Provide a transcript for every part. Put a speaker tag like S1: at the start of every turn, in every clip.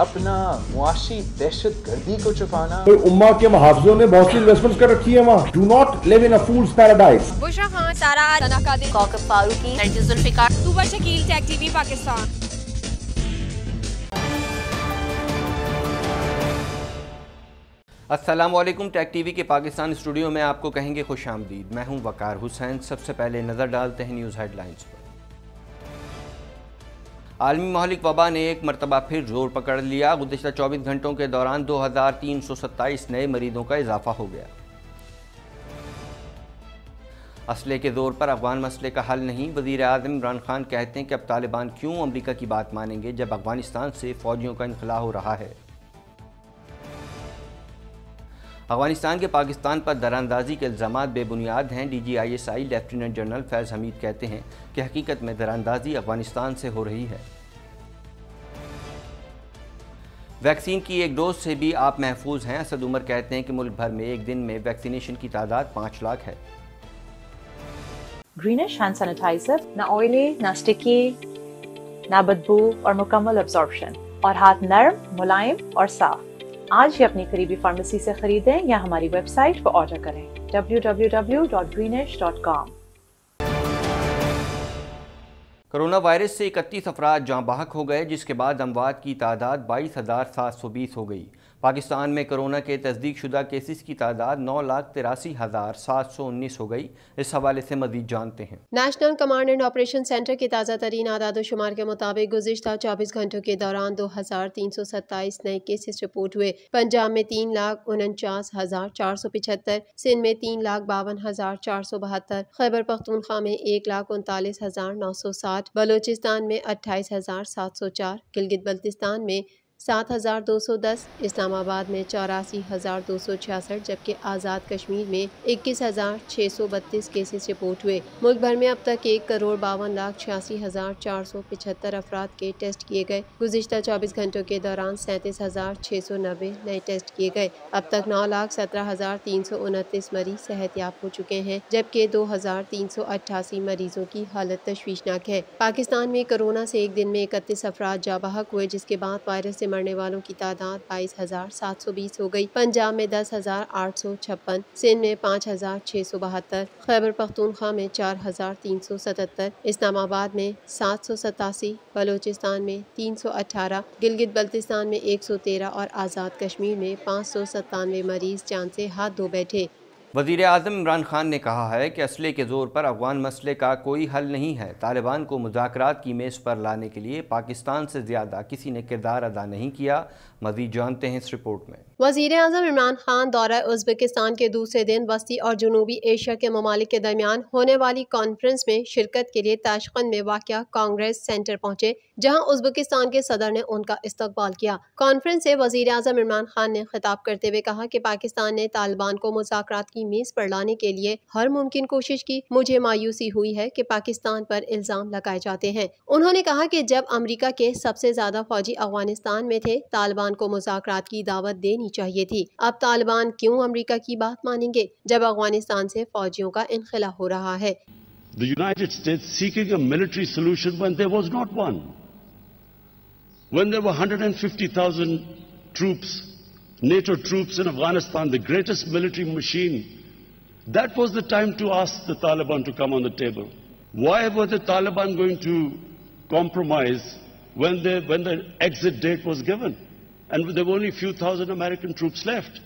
S1: अपना मुआशी दहशत गर्दी को छुपाना तो
S2: उम्मा के मुहावजों ने बहुत सी इन्वेस्टमेंट कर रखी है वहाँ do not live in fool paradise
S1: बुशा Khan Sara Farooqui tech TV Pakistan
S2: Aslam tech TV के पाकिस्तान स्टूडियो में आपको कहेंगे खुश आमदीद मैं हूं वकार हुसैन सबसे पहले नज़र डालते हैं न्यूज़ हेडलाइंस पर आलमी महलिक वबा ने एक मरतबा फिर जोर पकड़ लिया गुजशत 24 घंटों के दौरान 2,327 नए मरीजों का इजाफा हो गया असले के जोर पर अफगान मसले का हल नहीं वजीर अजम इमरान खान कहते हैं कि अब तालिबान क्यों अमरीका की बात मानेंगे जब अफगानिस्तान से फौजियों का इनखला हो रहा है अफगानिस्तान के पाकिस्तान पर दरानंदाजी के इल्ज़ाम बेबुनियाद हैं D G I S I lieutenant general Faiz Hameed कहते हैं कि हकीकत में दरानंदाजी अफगानिस्तान से हो रही है वैक्सीन की एक डोज से भी आप महफूज हैं असद उमर कहते हैं कि मुल्क भर में एक दिन में वैक्सीनेशन की तादाद पाँच लाख है
S1: ग्रीनिश हैंड सैनिटाइजर ना ऑयली ना स्टिकी ना बदबू और मुकम्मल और हाथ नरम मुलायम और साफ आज ही अपनी करीबी फार्मेसी से खरीदें या हमारी वेबसाइट पर ऑर्डर करें www.greenish.com
S2: कोरोना वायरस से इकतीस अफराज जहाँ बाहक हो गए जिसके बाद अमवात की तादाद बाईस हज़ार सात सौ बीस हो गई पाकिस्तान में कोरोना के तस्दीक शुदा केसेस की तादाद नौ लाख तिरासी हज़ार सात सौ उन्नीस हो गई इस हवाले से मजीद जानते हैं
S1: national command and operation centre के ताज़ा तरीन आदाद शुमार के मुताबिक गुजशत चौबीस घंटों के दौरान दो हज़ार तीन सौ सत्ताईस नए केसेस रिपोर्ट हुए पंजाब में तीन लाख उनचास हज़ार चार सौ पिछहत्तर सिंध में तीन लाख बावन हज़ार चार सौ बहत्तर खैबर पख्तूनखा में एक लाख उनतालीस हज़ार नौ सौ साठ बलोचिस्तान में अट्ठाईस हज़ार सात सौ चार गिलगित बल्तिस्तान में 7,210, इस्लामाबाद में चौरासी हज़ार दो सौ छियासठ जबकि आज़ाद कश्मीर में इक्कीस हज़ार छह सौ बत्तीस केसेस रिपोर्ट हुए मुल्क भर में अब तक एक करोड़ बावन लाख छियासी हज़ार चार सौ पिछहत्तर अफराद के टेस्ट किए गए गुजशत चौबीस घंटों के दौरान सैंतीस हज़ार छह सौ नब्बे नए टेस्ट किए गए अब तक नौ लाख सत्रह हज़ार तीन सौ उनतीस मरीज याब हो चुके हैं जबकि दो हज़ार तीन सौ अट्ठासी मरीजों की हालत तशवीशनाक है पाकिस्तान में कोरोना से एक दिन में इकतीस अफराद जाबहक हुए जिसके बाद वायरस से मरने वालों की तादाद बाईस हजार सात सौ बीस हो गई पंजाब में दस हजार आठ सौ छप्पन सिंध में पाँच हजार छः सौ बहत्तर खैबर पख्तूनख्वा में चार हजार तीन सौ सतहत्तर इस्लामाबाद में सात सौ सतासी बलोचिस्तान में तीन सौ अठारह गिलगित बल्तिस्तान में एक सौ तेरह और आज़ाद कश्मीर में पाँच सौ सत्तानवे मरीज जान से हाथ धो बैठे
S2: वजीर अजम इमरान खान ने कहा है कि असले के ज़ोर पर अफगान मसले का कोई हल नहीं है तालिबान को मुजाकर की मेज़ पर लाने के लिए पाकिस्तान से ज़्यादा किसी ने किरदार अदा नहीं किया मजीद जानते हैं इस रिपोर्ट में
S1: वजीर अजम इमरान खान दौरा उज्बेकिस्तान के दूसरे दिन वस्ती और जनूबी एशिया के ममालिक के दरमियान होने वाली कॉन्फ्रेंस में शिरकत के लिए ताशकंद में वाक़ कांग्रेस सेंटर पहुँचे जहाँ उज्बेकिस्तान के सदर ने उनका इस्तकबाल किया कॉन्फ्रेंस से वजीर अजम इमरान खान ने खिताब करते हुए कहा कि पाकिस्तान ने तालिबान को मुजाकर की की मेज़ पर लाने के लिए हर मुमकिन कोशिश की मुझे मायूसी हुई है कि पाकिस्तान पर इल्ज़ाम लगाए जाते हैं उन्होंने कहा कि जब अमरीका के सबसे ज़्यादा फौजी अफगानिस्तान में थे तालिबान को मुजाकर की दावत देनी चाहिए थी अब तालिबान क्यों अमरीका की बात मानेंगे जब अफगानिस्तान से फौजियों का इनखिला हो रहा है
S2: The United States seeking a military solution when there was not one. When there were 150,000 troops NATO troops in Afghanistan, the greatest military machine. That was the time to ask the Taliban to come on the table. Why were the Taliban going to compromise when, they, when the exit date was given? And there were only a few thousand American troops left.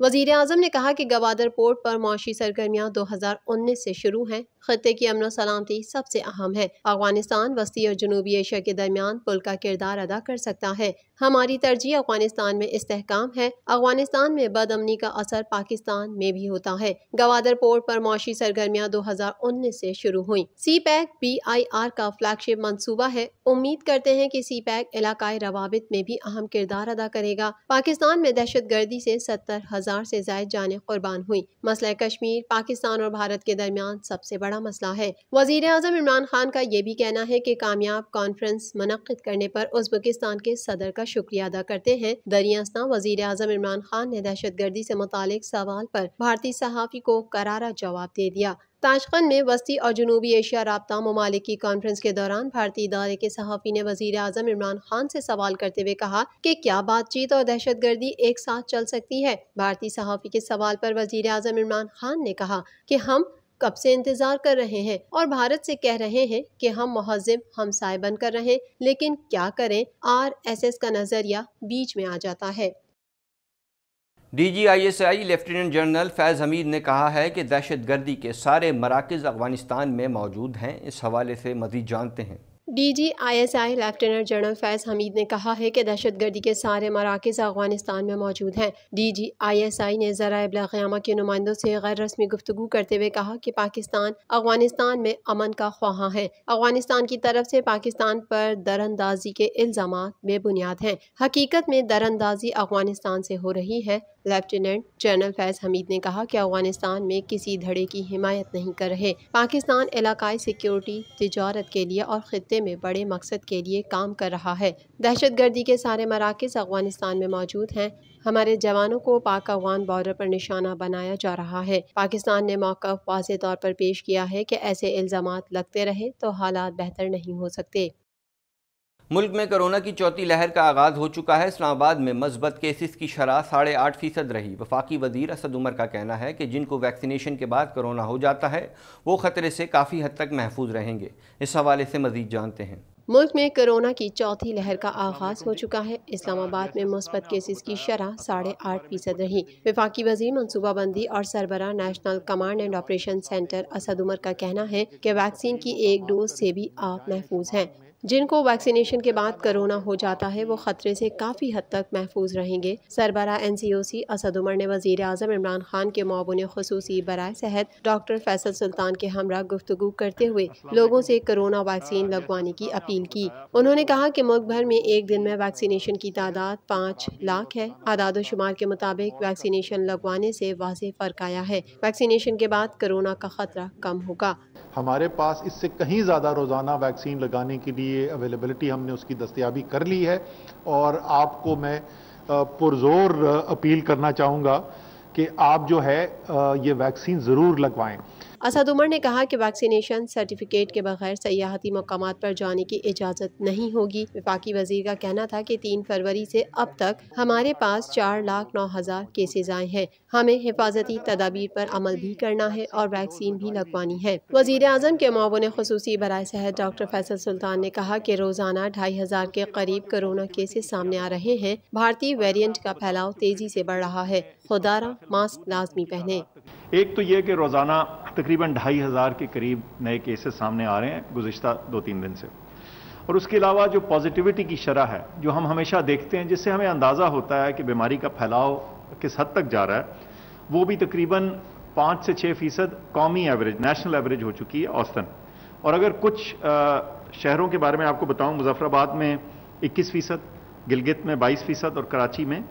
S1: वजीर अजम ने कहा कि Gwadar port पर मुशी सरगर्मियाँ 2019 سے شروع ہیں. खत्े की अमन सलामती सबसे अहम है अफगानिस्तान वस्ती और जनूबी एशिया के दरमियान पुल का किरदार अदा कर सकता है हमारी तरजीह अफगानिस्तान में इसकाम है अफगानिस्तान में बदअमनी का असर पाकिस्तान में भी होता है गवादर पोर्ट पर मुशी सरगर्मियाँ दो हजार उन्नीस से शुरू हुई CPEC B I R का फ्लैगशिप मनसूबा है उम्मीद करते हैं की सी पैक इलाकाई रवाबित में भी अहम किरदार अदा करेगा पाकिस्तान में दहशत गर्दी से सत्तर हजार ऐसी जायद जाने कुर्बान हुई मसला कश्मीर पाकिस्तान और भारत के दरमियान सबसे बड़ा बड़ा मसला है वजीर अजम इमरान खान का ये भी कहना है की कामयाब कॉन्फ्रेंस मनद करने पर उजबकिस्तान के सदर का शुक्रिया अदा करते हैं दरियासना वजीर अजम इमरान खान ने दहशत गर्दी ऐसी मुतल सवाल आरोप भारतीय सहाफ़ी को करारा जवाब दे दिया ताशकन में वस्ती और जनूबी एशिया रबता ममालिक की कॉन्फ्रेंस के दौरान भारतीय इदारे के सहाफ़ी ने वजीर अजम इमरान खान से सवाल करते हुए कहा कि क्या बातचीत और दहशत गर्दी एक साथ चल सकती है भारतीय सहाफ़ी के सवाल पर वजीर अजम इमरान खान ने कहा कि हम कब से इंतजार कर रहे हैं और भारत से कह रहे हैं कि हम महजिब हम साय कर रहे लेकिन क्या करें आर एस एस का नजरिया बीच में आ जाता है
S2: D G I S I lieutenant general Faiz Hameed ने कहा है कि दहशत गर्दी के सारे मराकज़ अफगानिस्तान में मौजूद हैं इस हवाले से मजीद जानते हैं
S1: D G I S I lieutenant general Faiz Hameed ने कहा है कि दहशतगर्दी के सारे मराकज़ अफगानिस्तान में मौजूद हैं डीजीआईएसआई ने ज़रा अबलायामा के नुमाइंदों से गैर रस्मी गुफ्तु करते हुए कहा कि पाकिस्तान अफगानिस्तान में अमन का ख्वाहा है अफगानिस्तान की तरफ से पाकिस्तान पर दरअंदाजी के इल्ज़ाम बेबुनियाद हैं हकीकत में दरअंदाजी अफगानिस्तान से हो रही है लेफ्टिनेंट जनरल फैज हमीद ने कहा कि अफगानिस्तान में किसी धड़े की हिमायत नहीं कर रहे पाकिस्तान इलाकई सिक्योरिटी तजारत के लिए और खत्े सिलसिले में बड़े मकसद के लिए काम कर रहा है दहशत गर्दी के सारे मराकज़ अफगानिस्तान में मौजूद हैं हमारे जवानों को पाक अफगान बॉर्डर पर निशाना बनाया जा रहा है पाकिस्तान ने मौका वाज तौर पर पेश किया है कि ऐसे इल्ज़ाम लगते रहे तो हालात बेहतर नहीं हो सकते
S2: मुल्क में कोरोना की चौथी लहर का आगाज हो चुका है इस्लामाबाद में मस्बत केसेस की शरह साढ़े आठ फीसद रही वफाकी वजीर असद उमर का कहना है कि जिनको वैक्सीनेशन के बाद कोरोना हो जाता है वो ख़तरे से काफ़ी हद तक महफूज रहेंगे इस हवाले से मजीद जानते हैं
S1: मुल्क में कोरोना की चौथी लहर का आगाज हो चुका है इस्लामाबाद में मुस्बत केसेस की शरह साढ़े आठ फीसद रही विफाकी वजीर मनसूबाबंदी और सरबरा national command and operation centre Asad Umar का कहना है कि वैक्सीन की एक डोज से भी आप महफूज हैं जिनको वैक्सीनेशन के बाद कोरोना हो जाता है वो खतरे से काफ़ी हद तक महफूज रहेंगे सरबरा N C O C Asad Umar ने वजीर अजम इमरान खान के मौबून खसूसी बरए सेहत डॉक्टर फैसल सुल्तान के हमरा गुफ्तु करते हुए लोगों से कोरोना वैक्सीन लगवाने की अपील की उन्होंने कहा कि मुल्क भर में एक दिन में वैक्सीनेशन की तादाद पाँच लाख है आदाद शुमार के मुताबिक वैक्सीनेशन लगवाने से वाज फ़र्क आया है वैक्सीनेशन के बाद कोरोना का खतरा कम होगा
S2: हमारे पास इससे कहीं ज़्यादा रोज़ाना वैक्सीन लगाने के लिए लिए अवेलेबिलिटी हमने उसकी दस्तियाबी कर ली है और आपको मैं पुरजोर अपील करना चाहूँगा कि आप जो है ये वैक्सीन ज़रूर लगवाएं
S1: असद उमर ने कहा कि वैक्सीनेशन सर्टिफिकेट के बगैर सियाहती मकाम पर जाने की इजाज़त नहीं होगी विपाकी वजीर का कहना था कि तीन फरवरी से अब तक हमारे पास चार लाख नौ हज़ार केसेज आए हैं हमें हिफाजती तदाबीर पर अमल भी करना है और वैक्सीन भी लगवानी है वजीर अजम के मावन खसूसी बर सेहत डॉक्टर फैसल सुल्तान ने कहा कि रोज़ाना ढाई हज़ार के करीब कोरोना केसेज सामने आ रहे हैं भारतीय वेरियंट का फैलाव तेज़ी से बढ़ रहा है खुदारा मास्क लाजमी पहने
S2: एक तो ये कि रोज़ाना तकरीबन ढाई हज़ार के करीब नए केसेस सामने आ रहे हैं गुजशत दो तीन दिन से और उसके अलावा जो पॉजिटिविटी की शरह है जो हम हमेशा देखते हैं जिससे हमें अंदाज़ा होता है कि बीमारी का फैलाव किस हद तक जा रहा है वो भी तकरीबन पाँच से छः फीसद कौमी एवरेज नेशनल एवरेज हो चुकी है औसतन और अगर कुछ शहरों के बारे में आपको बताऊँ मुजफ्फराबाद में इक्कीस फीसद गिलगित में बाईस फीसद और कराची में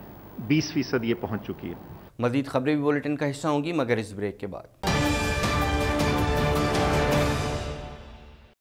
S2: बीस फीसद ये पहुँच चुकी है मजीद खबरें भी बुलेटिन का हिस्सा होंगी मगर इस ब्रेक के बाद